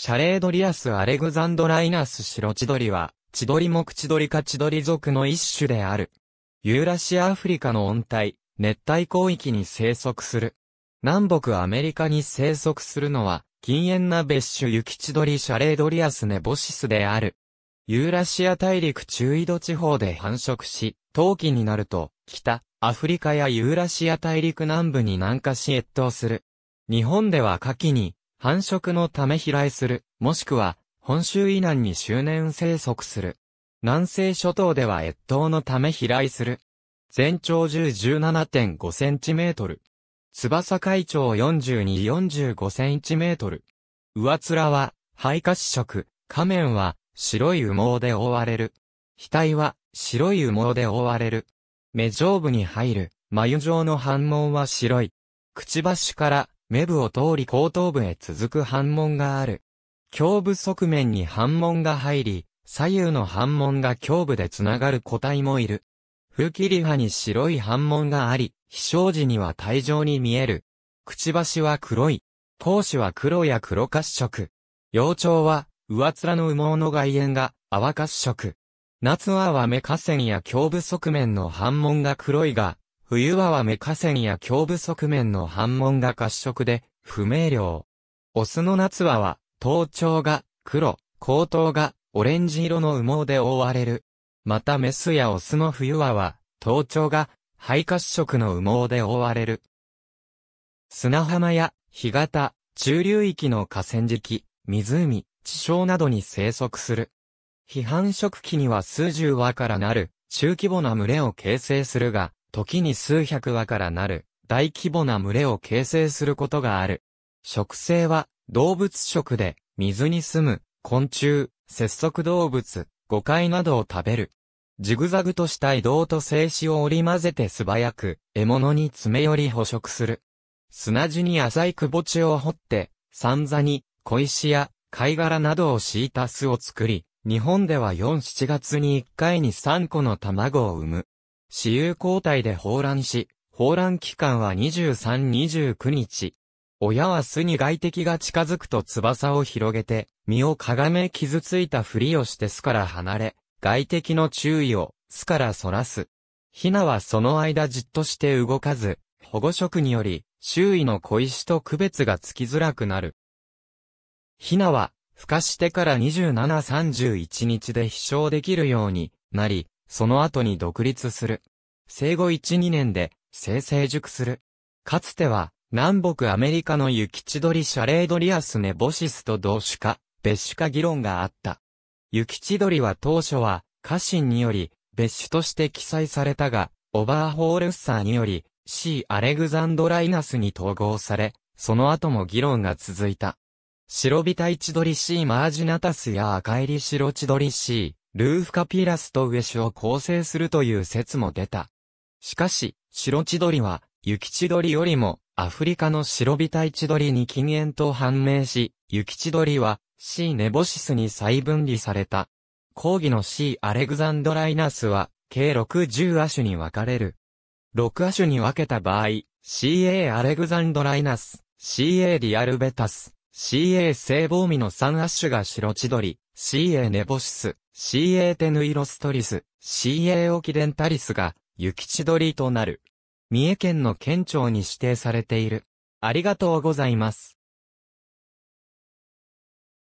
シャレードリアス・アレグザンドライナス・シロチドリは、チドリ目チドリ科チドリ属の一種である。ユーラシアアフリカの温帯、熱帯広域に生息する。南北アメリカに生息するのは、禁煙な別種ユキチドリシャレードリアスネボシスである。ユーラシア大陸中緯度地方で繁殖し、冬季になると、北、アフリカやユーラシア大陸南部に南下し越冬する。日本では夏季に、繁殖のため飛来する、もしくは、本州以南に周年生息する。南西諸島では越冬のため飛来する。全長1017.5センチメートル。翼海長4245センチメートル。上面は、肺褐色、仮面は、白い羽毛で覆われる。額は、白い羽毛で覆われる。目上部に入る、眉状の反紋は白い。くちばしから、目部を通り後頭部へ続く反門がある。胸部側面に反門が入り、左右の反門が胸部でつながる個体もいる。不切り歯に白い反門があり、飛翔時には体状に見える。くちばしは黒い。頭子は黒や黒褐色。幼鳥は、上面の羽毛の外縁が泡褐色。夏はは河川や胸部側面の反門が黒いが、冬はは目河川や胸部側面の反紋が褐色で、不明瞭。オスの夏はは、頭頂が黒、後頭がオレンジ色の羽毛で覆われる。またメスやオスの冬はは、頭頂が肺褐色の羽毛で覆われる。砂浜や干潟、中流域の河川敷、湖、地床などに生息する。批判食期には数十羽からなる中規模な群れを形成するが、時に数百羽からなる大規模な群れを形成することがある。食性は動物食で水に住む昆虫、節足動物、誤解などを食べる。ジグザグとした移動と静止を織り混ぜて素早く獲物に詰め寄り捕食する。砂地に浅いくぼ地を掘って、散座に小石や貝殻などを敷いた巣を作り、日本では4、7月に1回に3個の卵を産む。私有交代で放卵し、放卵期間は23-29日。親は巣に外敵が近づくと翼を広げて、身をかがめ傷ついたふりをして巣から離れ、外敵の注意を巣からそらす。ヒナはその間じっとして動かず、保護色により、周囲の小石と区別がつきづらくなる。ヒナは、孵化してから27、31日で飛翔できるようになり、その後に独立する。生後1、2年で、生成熟する。かつては、南北アメリカのユキチドリシャレードリアスネボシスと同種か、別種か議論があった。ユキチドリは当初は、家臣により、別種として記載されたが、オバーホールッサーにより、C. アレグザンドライナスに統合され、その後も議論が続いた。白ビタイチドリ C. マージナタスや赤入り白チドリ C. ルーフカピラスとウエシュを構成するという説も出た。しかし、白千鳥は、雪千鳥よりも、アフリカの白ビタイ千鳥に禁煙と判明し、雪千鳥は、C ネボシスに再分離された。講義の C アレグザンドライナスは、計60亜種に分かれる。6亜種に分けた場合、CA アレグザンドライナス、CA リアルベタス、CA 聖ボーの3アッシュが白千鳥、CA ネボシス、CA テヌイロストリス、CA オキデンタリスが、雪千鳥となる。三重県の県庁に指定されている。ありがとうございます。